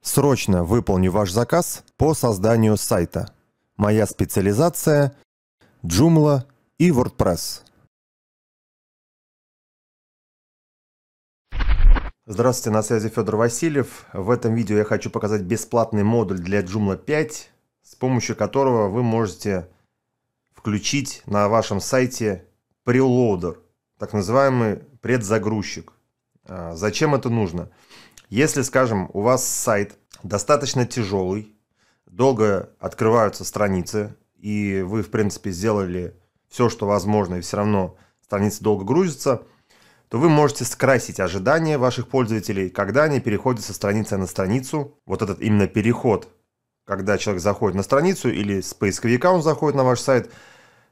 Срочно выполню ваш заказ по созданию сайта. Моя специализация – Joomla и WordPress. Здравствуйте, на связи Федор Васильев. В этом видео я хочу показать бесплатный модуль для Joomla 5, с помощью которого вы можете включить на вашем сайте прелоудер, так называемый предзагрузчик. А, зачем это нужно? Если, скажем, у вас сайт достаточно тяжелый, долго открываются страницы, и вы, в принципе, сделали все, что возможно, и все равно страница долго грузится, то вы можете скрасить ожидания ваших пользователей, когда они переходят со страницы на страницу. Вот этот именно переход, когда человек заходит на страницу или с поисковика он заходит на ваш сайт –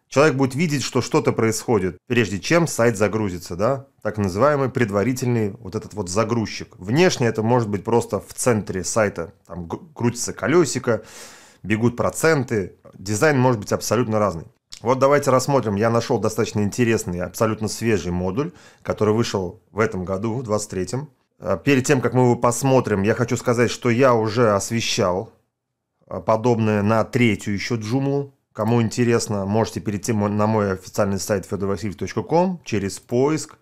Человек будет видеть, что что-то происходит, прежде чем сайт загрузится, да? Так называемый предварительный вот этот вот загрузчик. Внешне это может быть просто в центре сайта, там крутится колесико, бегут проценты. Дизайн может быть абсолютно разный. Вот давайте рассмотрим. Я нашел достаточно интересный, абсолютно свежий модуль, который вышел в этом году, в 23-м. А, перед тем, как мы его посмотрим, я хочу сказать, что я уже освещал а, подобное на третью еще джумлу. Кому интересно, можете перейти на мой официальный сайт fedorvasiliev.com через поиск.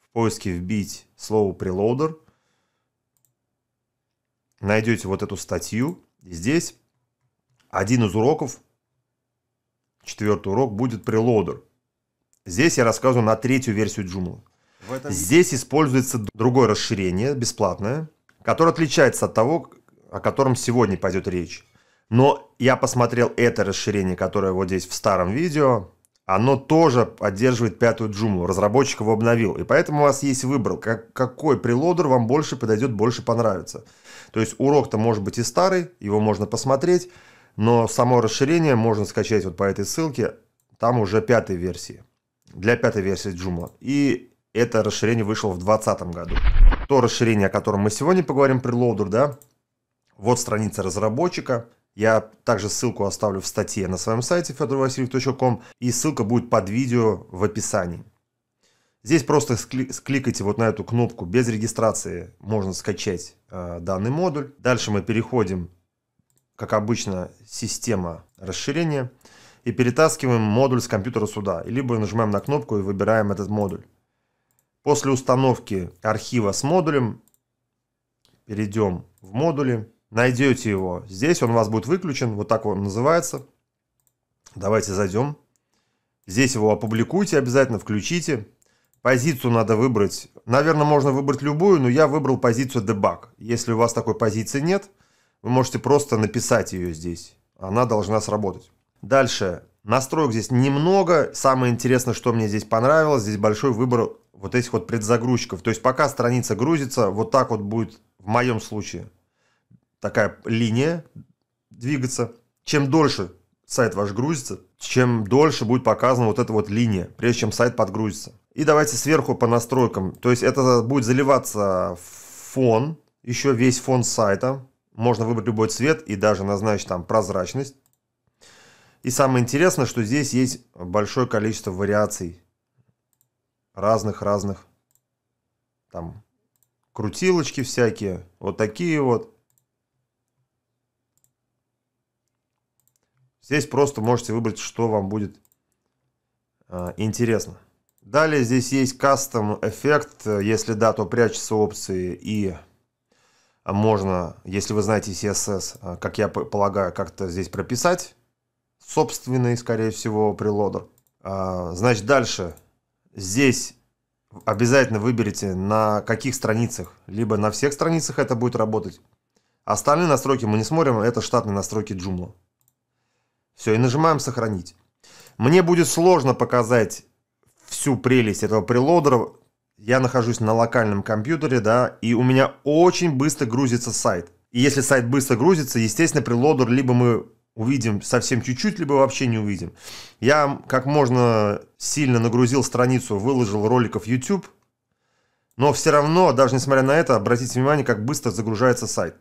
В поиске вбить слово «прелоудер». Найдете вот эту статью. И здесь один из уроков, четвертый урок, будет «прелоудер». Здесь я рассказываю на третью версию Joomla. Этом... Здесь используется другое расширение, бесплатное, которое отличается от того, о котором сегодня пойдет речь. Но я посмотрел это расширение, которое вот здесь в старом видео. Оно тоже поддерживает пятую джумлу. Разработчик его обновил. И поэтому у вас есть выбор, как, какой прилодер вам больше подойдет, больше понравится. То есть урок-то может быть и старый, его можно посмотреть. Но само расширение можно скачать вот по этой ссылке. Там уже пятой версии. Для пятой версии джумла. И это расширение вышло в 2020 году. То расширение, о котором мы сегодня поговорим, прилодер, да? Вот страница разработчика. Я также ссылку оставлю в статье на своем сайте fedorvasilyev.com и ссылка будет под видео в описании. Здесь просто скли скликайте вот на эту кнопку без регистрации, можно скачать э, данный модуль. Дальше мы переходим, как обычно, система расширения и перетаскиваем модуль с компьютера сюда, либо нажимаем на кнопку и выбираем этот модуль. После установки архива с модулем перейдем в модули найдете его. Здесь он у вас будет выключен, вот так он называется. Давайте зайдем. Здесь его опубликуйте обязательно, включите. Позицию надо выбрать. Наверное, можно выбрать любую, но я выбрал позицию debug. Если у вас такой позиции нет, вы можете просто написать ее здесь. Она должна сработать. Дальше. Настроек здесь немного. Самое интересное, что мне здесь понравилось, здесь большой выбор вот этих вот предзагрузчиков. То есть пока страница грузится, вот так вот будет в моем случае такая линия двигаться. Чем дольше сайт ваш грузится, чем дольше будет показана вот эта вот линия, прежде чем сайт подгрузится. И давайте сверху по настройкам. То есть это будет заливаться фон, еще весь фон сайта. Можно выбрать любой цвет и даже назначить там прозрачность. И самое интересное, что здесь есть большое количество вариаций разных-разных. Там крутилочки всякие, вот такие вот. Здесь просто можете выбрать, что вам будет э, интересно. Далее здесь есть кастом эффект. Если да, то прячутся опции и а, можно, если вы знаете CSS, а, как я полагаю, как-то здесь прописать. Собственный, скорее всего, прилодер. значит, дальше. Здесь обязательно выберите, на каких страницах. Либо на всех страницах это будет работать. Остальные настройки мы не смотрим, это штатные настройки Joomla. Все, и нажимаем сохранить. Мне будет сложно показать всю прелесть этого прелодера. Я нахожусь на локальном компьютере, да, и у меня очень быстро грузится сайт. И если сайт быстро грузится, естественно, прелодер либо мы увидим совсем чуть-чуть, либо вообще не увидим. Я как можно сильно нагрузил страницу, выложил роликов YouTube, но все равно, даже несмотря на это, обратите внимание, как быстро загружается сайт.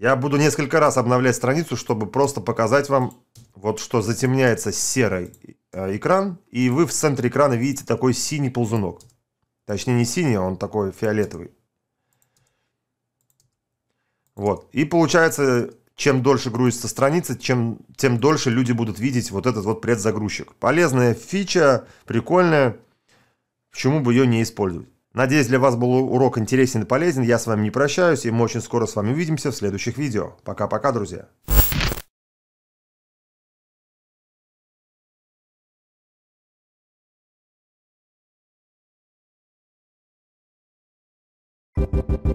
Я буду несколько раз обновлять страницу, чтобы просто показать вам, вот что затемняется серый э, экран, и вы в центре экрана видите такой синий ползунок. Точнее, не синий, он такой фиолетовый. Вот. И получается, чем дольше грузится страница, чем, тем дольше люди будут видеть вот этот вот предзагрузчик. Полезная фича, прикольная. Почему бы ее не использовать? Надеюсь, для вас был урок интересен и полезен. Я с вами не прощаюсь, и мы очень скоро с вами увидимся в следующих видео. Пока-пока, друзья. Thank you.